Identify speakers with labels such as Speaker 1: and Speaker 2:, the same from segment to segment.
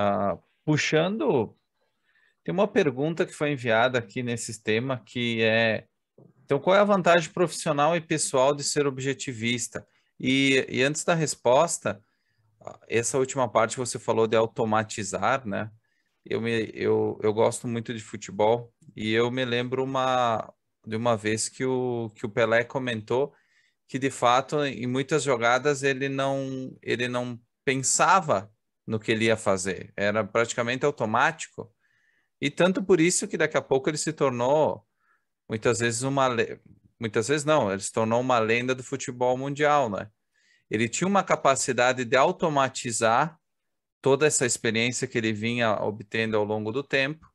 Speaker 1: Uh, puxando, tem uma pergunta que foi enviada aqui nesse tema que é: então, qual é a vantagem profissional e pessoal de ser objetivista? E, e antes da resposta, essa última parte que você falou de automatizar, né? Eu, me, eu, eu gosto muito de futebol e eu me lembro uma, de uma vez que o, que o Pelé comentou que de fato em muitas jogadas ele não ele não pensava no que ele ia fazer. Era praticamente automático. E tanto por isso que daqui a pouco ele se tornou muitas vezes uma muitas vezes não, ele se tornou uma lenda do futebol mundial, né? Ele tinha uma capacidade de automatizar toda essa experiência que ele vinha obtendo ao longo do tempo,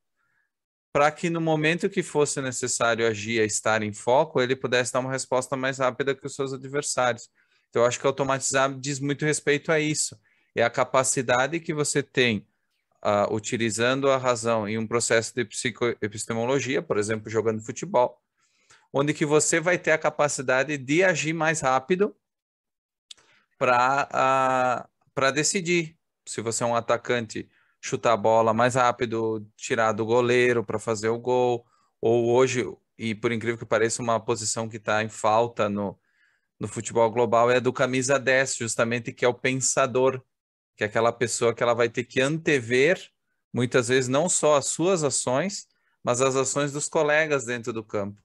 Speaker 1: para que no momento que fosse necessário agir, estar em foco, ele pudesse dar uma resposta mais rápida que os seus adversários. Então, eu acho que automatizar diz muito respeito a isso é a capacidade que você tem, uh, utilizando a razão em um processo de psicoepistemologia, por exemplo, jogando futebol, onde que você vai ter a capacidade de agir mais rápido para uh, ah, decidir. Se você é um atacante, chutar a bola mais rápido, tirar do goleiro para fazer o gol, ou hoje, e por incrível que pareça, uma posição que está em falta no, no futebol global é do camisa 10, justamente que é o pensador, que é aquela pessoa que ela vai ter que antever, muitas vezes, não só as suas ações, mas as ações dos colegas dentro do campo.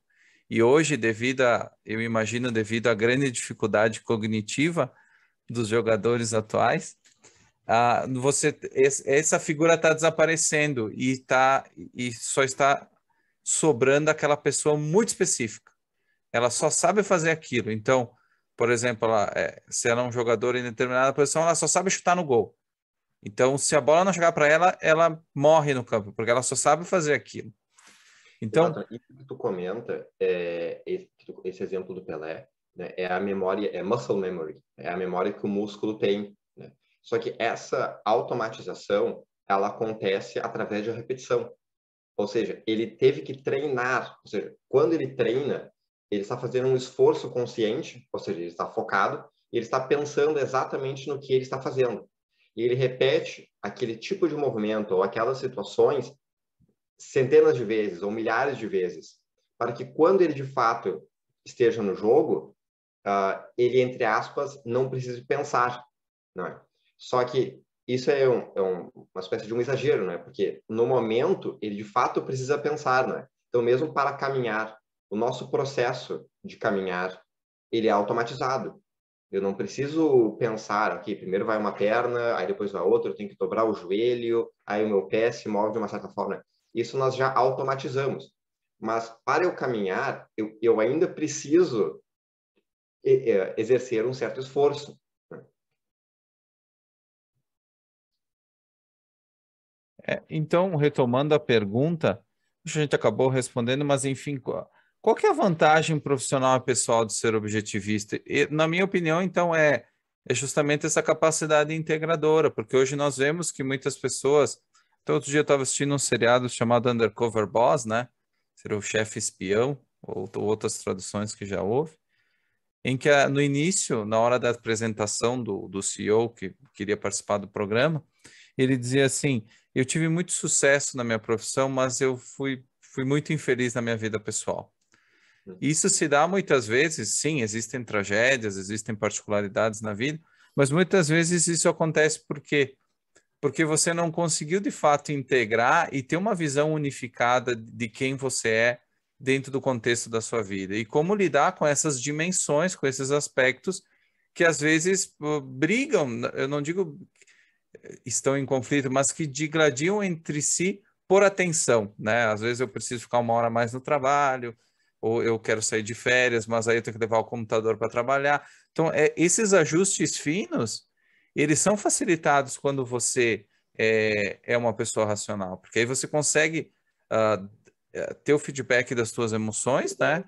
Speaker 1: E hoje, devido a, eu imagino, devido à grande dificuldade cognitiva dos jogadores atuais, você essa figura está desaparecendo e tá e só está sobrando aquela pessoa muito específica. Ela só sabe fazer aquilo. Então, por exemplo, ela, é, se ela é um jogador em determinada posição, ela só sabe chutar no gol. Então, se a bola não chegar para ela, ela morre no campo, porque ela só sabe fazer aquilo.
Speaker 2: Então, Exato. isso que tu comenta, é, esse, esse exemplo do Pelé, né, é a memória, é muscle memory, é a memória que o músculo tem. Né? Só que essa automatização, ela acontece através de repetição. Ou seja, ele teve que treinar, ou seja, quando ele treina, ele está fazendo um esforço consciente, ou seja, ele está focado, ele está pensando exatamente no que ele está fazendo. E ele repete aquele tipo de movimento ou aquelas situações centenas de vezes ou milhares de vezes, para que quando ele de fato esteja no jogo, uh, ele, entre aspas, não precise pensar. Não é? Só que isso é, um, é um, uma espécie de um exagero, é? porque no momento ele de fato precisa pensar. é? Então, mesmo para caminhar o nosso processo de caminhar ele é automatizado. Eu não preciso pensar aqui, primeiro vai uma perna, aí depois vai outra, eu tenho que dobrar o joelho, aí o meu pé se move de uma certa forma. Isso nós já automatizamos. Mas para eu caminhar, eu, eu ainda preciso exercer um certo esforço. Né?
Speaker 1: É, então, retomando a pergunta, a gente acabou respondendo, mas enfim, qual que é a vantagem profissional e pessoal de ser objetivista? E, na minha opinião, então, é, é justamente essa capacidade integradora, porque hoje nós vemos que muitas pessoas. Então, outro dia eu estava assistindo um seriado chamado Undercover Boss, né? Ser o chefe espião, ou, ou, outras traduções que já houve, em que ah, no início, na hora da apresentação do, do CEO que queria participar do programa, ele dizia assim: Eu tive muito sucesso na minha profissão, mas eu fui, fui muito infeliz na minha vida pessoal. Isso se dá muitas vezes, sim, existem tragédias, existem particularidades na vida, mas muitas vezes isso acontece porque porque você não conseguiu de fato integrar e ter uma visão unificada de quem você é dentro do contexto da sua vida e como lidar com essas dimensões, com esses aspectos que às vezes brigam, eu não digo estão em conflito, mas que digladiam entre si por atenção, né? Às vezes eu preciso ficar uma hora mais no trabalho, ou eu quero sair de férias, mas aí eu tenho que levar o computador para trabalhar. Então, é, esses ajustes finos, eles são facilitados quando você é, é uma pessoa racional, porque aí você consegue uh, ter o feedback das suas emoções, né?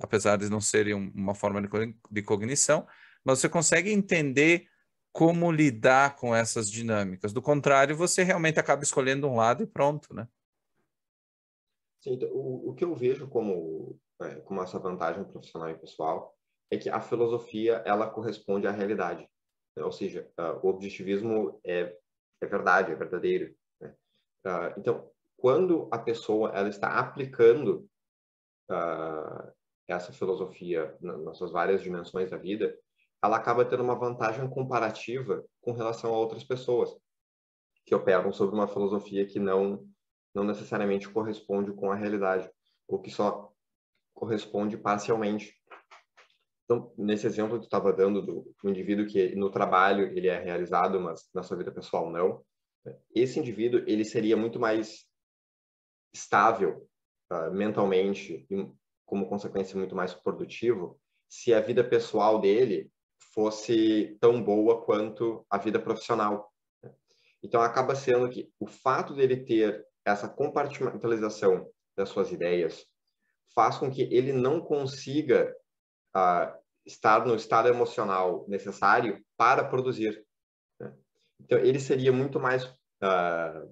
Speaker 1: Apesar de não serem uma forma de, de cognição, mas você consegue entender como lidar com essas dinâmicas. Do contrário, você realmente acaba escolhendo um lado e pronto, né?
Speaker 2: Sim, então, o, o que eu vejo como, é, como essa vantagem profissional e pessoal é que a filosofia ela corresponde à realidade. Né? Ou seja, uh, o objetivismo é, é verdade, é verdadeiro. Né? Uh, então, quando a pessoa ela está aplicando uh, essa filosofia nas suas várias dimensões da vida, ela acaba tendo uma vantagem comparativa com relação a outras pessoas que operam sobre uma filosofia que não não necessariamente corresponde com a realidade, ou que só corresponde parcialmente. Então, nesse exemplo que tu estava dando do, indivíduo que no trabalho ele é realizado, mas na sua vida pessoal não, esse indivíduo ele seria muito mais estável uh, mentalmente e, como consequência, muito mais produtivo se a vida pessoal dele fosse tão boa quanto a vida profissional. Né? Então acaba sendo que o fato dele ter essa compartimentalização das suas ideias faz com que ele não consiga ah, estar no estado emocional necessário para produzir. Né? Então, ele seria muito mais ah,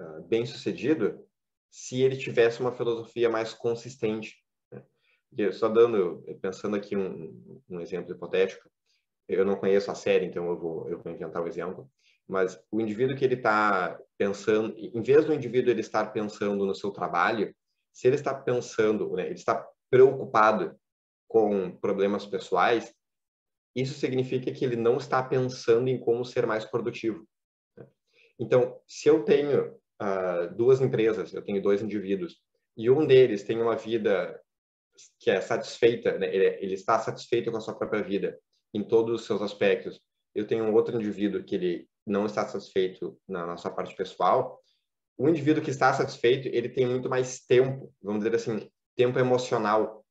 Speaker 2: ah, bem sucedido se ele tivesse uma filosofia mais consistente. Né? só dando, pensando aqui um, um exemplo hipotético, eu não conheço a série, então eu vou, eu vou inventar o um exemplo mas o indivíduo que ele está pensando, em vez do indivíduo ele estar pensando no seu trabalho, se ele está pensando, né, ele está preocupado com problemas pessoais, isso significa que ele não está pensando em como ser mais produtivo. Né. Então, se eu tenho uh, duas empresas, eu tenho dois indivíduos, e um deles tem uma vida que é satisfeita, né? ele, ele, está satisfeito com a sua própria vida, em todos os seus aspectos, eu tenho um outro indivíduo que ele não está satisfeito na, nossa parte pessoal, o indivíduo que está satisfeito, ele tem muito mais tempo, vamos dizer assim, tempo emocional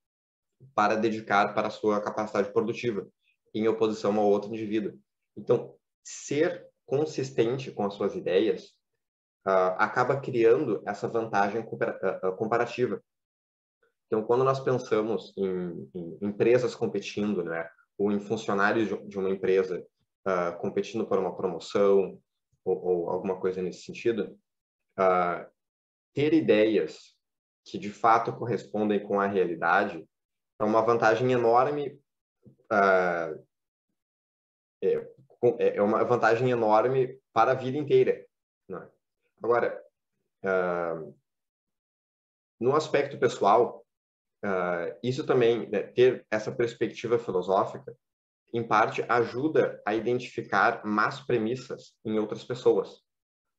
Speaker 2: para dedicar para a sua capacidade produtiva, em oposição ao outro indivíduo. Então, ser consistente com as suas ideias uh, acaba criando essa vantagem ah, ah, comparativa. Então, quando nós pensamos em, em empresas competindo, né, ou em funcionários de uma empresa uh, competindo por uma promoção ou, ou, alguma coisa nesse sentido, uh, ter ideias que de fato correspondem com a realidade é uma vantagem enorme. Uh, é, é, uma vantagem enorme para a vida inteira. Né? Agora, uh, no aspecto pessoal, uh, isso também, né, ter essa perspectiva filosófica, em parte, ajuda a identificar más premissas em outras pessoas.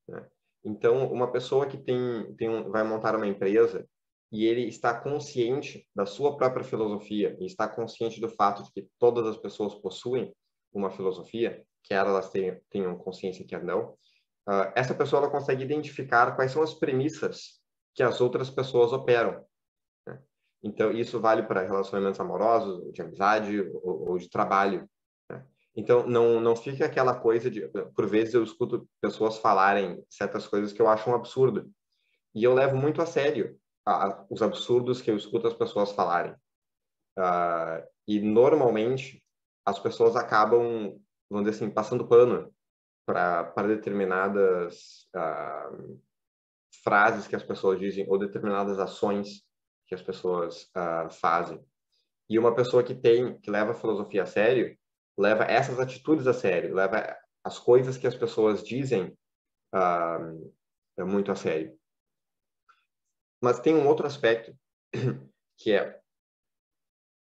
Speaker 2: Né? Então, uma pessoa que tem, tem um, vai montar uma empresa e ele está consciente da sua própria filosofia e está consciente do fato de que todas as pessoas possuem uma filosofia, quer elas tenham, tenham consciência, quer é não, uh, essa pessoa ela consegue identificar quais são as premissas que as outras pessoas operam então, isso vale para relacionamentos amorosos, de amizade ou, ou de trabalho. Né? Então, não, não fica aquela coisa de. Por vezes eu escuto pessoas falarem certas coisas que eu acho um absurdo. E eu levo muito a sério a, os absurdos que eu escuto as pessoas falarem. Uh, e, normalmente, as pessoas acabam, vamos dizer assim, passando pano para determinadas uh, frases que as pessoas dizem ou determinadas ações que as pessoas uh, fazem. E uma pessoa que tem, que leva a filosofia a sério, leva essas atitudes a sério, leva as coisas que as pessoas dizem uh, muito a sério. Mas tem um outro aspecto que é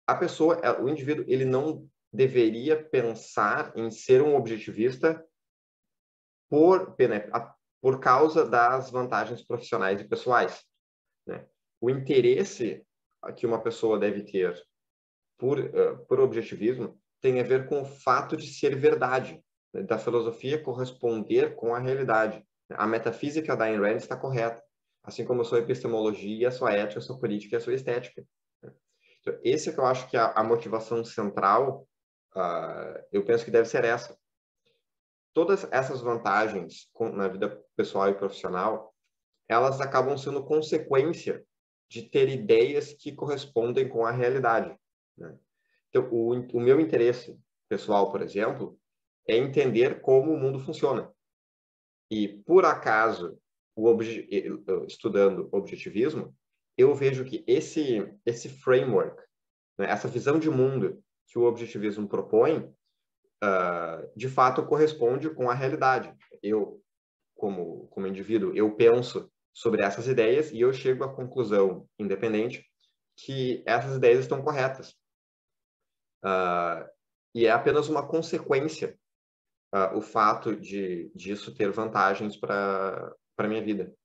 Speaker 2: a pessoa, o indivíduo, ele não deveria pensar em ser um objetivista por, por causa das vantagens profissionais e pessoais. Né? o interesse que uma pessoa deve ter por, uh, por objetivismo tem a ver com o fato de ser verdade, né? da filosofia corresponder com a realidade. A metafísica da Ayn Rand está correta, assim como a sua epistemologia, a sua ética, a sua política e a sua estética. Né? Então, esse é que eu acho que é a, a motivação central, uh, eu penso que deve ser essa. Todas essas vantagens com, na vida pessoal e profissional, elas acabam sendo consequência de ter ideias que correspondem com a realidade. Né? Então, o, o meu interesse pessoal, por exemplo, é entender como o mundo funciona. E, por acaso, o obje... estudando objetivismo, eu vejo que esse, esse framework, né, essa visão de mundo que o objetivismo propõe, uh, de fato corresponde com a realidade. Eu, como, como indivíduo, eu penso sobre essas ideias e eu chego à conclusão independente que essas ideias estão corretas. Uh, e é apenas uma consequência uh, o fato de disso
Speaker 1: ter vantagens para a minha vida.